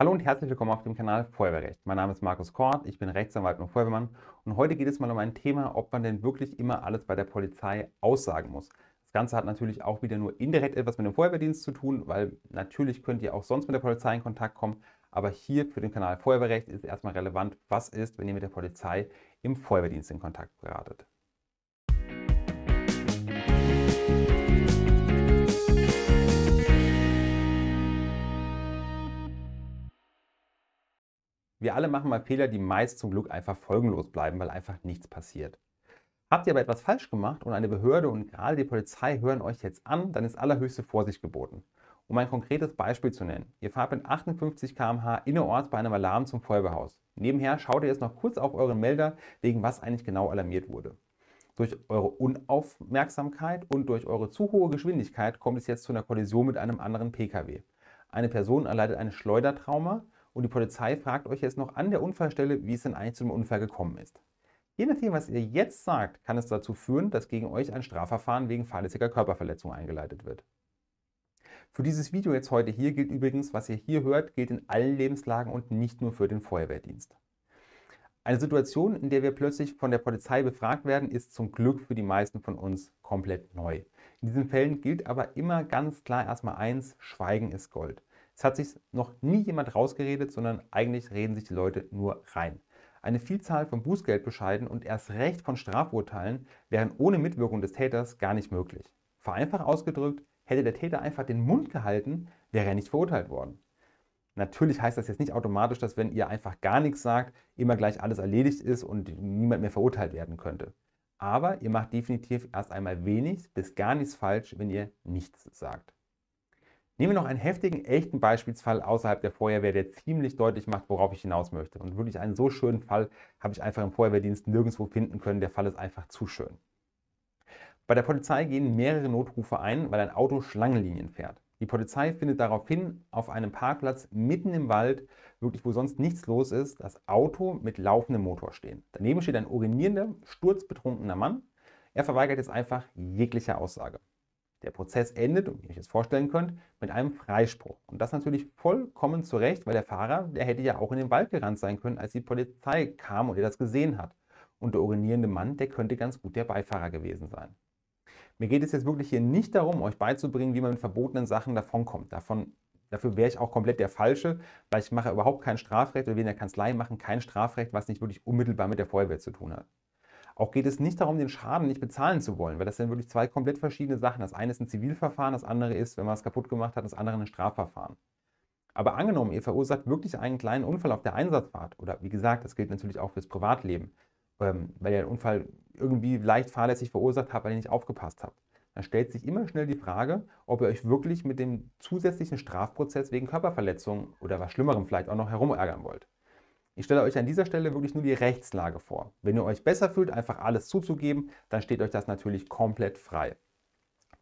Hallo und herzlich willkommen auf dem Kanal Feuerwehrrecht. Mein Name ist Markus Kort, ich bin Rechtsanwalt und Feuerwehrmann und heute geht es mal um ein Thema, ob man denn wirklich immer alles bei der Polizei aussagen muss. Das Ganze hat natürlich auch wieder nur indirekt etwas mit dem Feuerwehrdienst zu tun, weil natürlich könnt ihr auch sonst mit der Polizei in Kontakt kommen, aber hier für den Kanal Feuerwehrrecht ist erstmal relevant, was ist, wenn ihr mit der Polizei im Feuerwehrdienst in Kontakt geratet. Wir alle machen mal Fehler, die meist zum Glück einfach folgenlos bleiben, weil einfach nichts passiert. Habt ihr aber etwas falsch gemacht und eine Behörde und gerade die Polizei hören euch jetzt an, dann ist allerhöchste Vorsicht geboten. Um ein konkretes Beispiel zu nennen. Ihr fahrt mit 58 km/h innerorts bei einem Alarm zum Feuerwehrhaus. Nebenher schaut ihr jetzt noch kurz auf euren Melder, wegen was eigentlich genau alarmiert wurde. Durch eure Unaufmerksamkeit und durch eure zu hohe Geschwindigkeit kommt es jetzt zu einer Kollision mit einem anderen Pkw. Eine Person erleidet ein Schleudertrauma, und die Polizei fragt euch jetzt noch an der Unfallstelle, wie es denn eigentlich zu dem Unfall gekommen ist. Je nachdem, was ihr jetzt sagt, kann es dazu führen, dass gegen euch ein Strafverfahren wegen fahrlässiger Körperverletzung eingeleitet wird. Für dieses Video jetzt heute hier gilt übrigens, was ihr hier hört, gilt in allen Lebenslagen und nicht nur für den Feuerwehrdienst. Eine Situation, in der wir plötzlich von der Polizei befragt werden, ist zum Glück für die meisten von uns komplett neu. In diesen Fällen gilt aber immer ganz klar erstmal eins, Schweigen ist Gold. Es hat sich noch nie jemand rausgeredet, sondern eigentlich reden sich die Leute nur rein. Eine Vielzahl von Bußgeldbescheiden und erst recht von Strafurteilen wären ohne Mitwirkung des Täters gar nicht möglich. Vereinfacht ausgedrückt, hätte der Täter einfach den Mund gehalten, wäre er nicht verurteilt worden. Natürlich heißt das jetzt nicht automatisch, dass wenn ihr einfach gar nichts sagt, immer gleich alles erledigt ist und niemand mehr verurteilt werden könnte. Aber ihr macht definitiv erst einmal wenig bis gar nichts falsch, wenn ihr nichts sagt. Nehmen wir noch einen heftigen, echten Beispielsfall außerhalb der Feuerwehr, der ziemlich deutlich macht, worauf ich hinaus möchte. Und wirklich einen so schönen Fall habe ich einfach im Feuerwehrdienst nirgendwo finden können. Der Fall ist einfach zu schön. Bei der Polizei gehen mehrere Notrufe ein, weil ein Auto Schlangenlinien fährt. Die Polizei findet daraufhin auf einem Parkplatz mitten im Wald, wirklich wo sonst nichts los ist, das Auto mit laufendem Motor stehen. Daneben steht ein urinierender, sturzbetrunkener Mann. Er verweigert jetzt einfach jegliche Aussage. Der Prozess endet, wie ihr euch das vorstellen könnt, mit einem Freispruch. Und das natürlich vollkommen zu Recht, weil der Fahrer, der hätte ja auch in den Wald gerannt sein können, als die Polizei kam und er das gesehen hat. Und der urinierende Mann, der könnte ganz gut der Beifahrer gewesen sein. Mir geht es jetzt wirklich hier nicht darum, euch beizubringen, wie man mit verbotenen Sachen davonkommt. Davon, dafür wäre ich auch komplett der Falsche, weil ich mache überhaupt kein Strafrecht oder wir in der Kanzlei machen kein Strafrecht, was nicht wirklich unmittelbar mit der Feuerwehr zu tun hat. Auch geht es nicht darum, den Schaden nicht bezahlen zu wollen, weil das sind wirklich zwei komplett verschiedene Sachen. Das eine ist ein Zivilverfahren, das andere ist, wenn man es kaputt gemacht hat, das andere ein Strafverfahren. Aber angenommen, ihr verursacht wirklich einen kleinen Unfall auf der Einsatzfahrt, oder wie gesagt, das gilt natürlich auch fürs Privatleben, ähm, weil ihr einen Unfall irgendwie leicht fahrlässig verursacht habt, weil ihr nicht aufgepasst habt, dann stellt sich immer schnell die Frage, ob ihr euch wirklich mit dem zusätzlichen Strafprozess wegen Körperverletzung oder was Schlimmerem vielleicht auch noch herumärgern wollt. Ich stelle euch an dieser Stelle wirklich nur die Rechtslage vor. Wenn ihr euch besser fühlt, einfach alles zuzugeben, dann steht euch das natürlich komplett frei.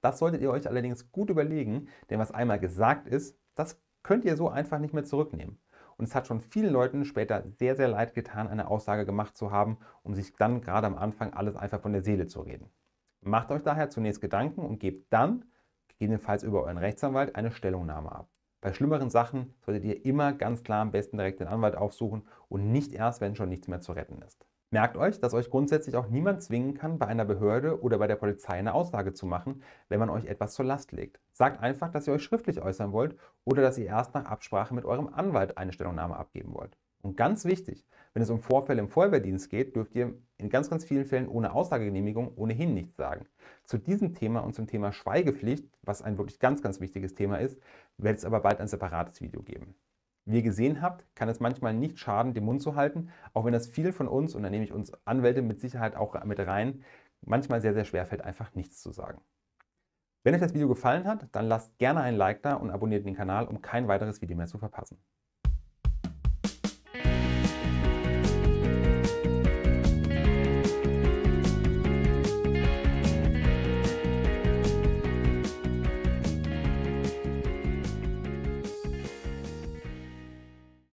Das solltet ihr euch allerdings gut überlegen, denn was einmal gesagt ist, das könnt ihr so einfach nicht mehr zurücknehmen. Und es hat schon vielen Leuten später sehr, sehr leid getan, eine Aussage gemacht zu haben, um sich dann gerade am Anfang alles einfach von der Seele zu reden. Macht euch daher zunächst Gedanken und gebt dann, gegebenenfalls über euren Rechtsanwalt, eine Stellungnahme ab. Bei schlimmeren Sachen solltet ihr immer ganz klar am besten direkt den Anwalt aufsuchen und nicht erst, wenn schon nichts mehr zu retten ist. Merkt euch, dass euch grundsätzlich auch niemand zwingen kann, bei einer Behörde oder bei der Polizei eine Aussage zu machen, wenn man euch etwas zur Last legt. Sagt einfach, dass ihr euch schriftlich äußern wollt oder dass ihr erst nach Absprache mit eurem Anwalt eine Stellungnahme abgeben wollt. Und ganz wichtig, wenn es um Vorfälle im Feuerwehrdienst geht, dürft ihr in ganz, ganz vielen Fällen ohne Aussagegenehmigung ohnehin nichts sagen. Zu diesem Thema und zum Thema Schweigepflicht, was ein wirklich ganz, ganz wichtiges Thema ist, wird es aber bald ein separates Video geben. Wie ihr gesehen habt, kann es manchmal nicht schaden, den Mund zu halten, auch wenn das vielen von uns, und da nehme ich uns Anwälte mit Sicherheit auch mit rein, manchmal sehr, sehr schwer fällt, einfach nichts zu sagen. Wenn euch das Video gefallen hat, dann lasst gerne ein Like da und abonniert den Kanal, um kein weiteres Video mehr zu verpassen.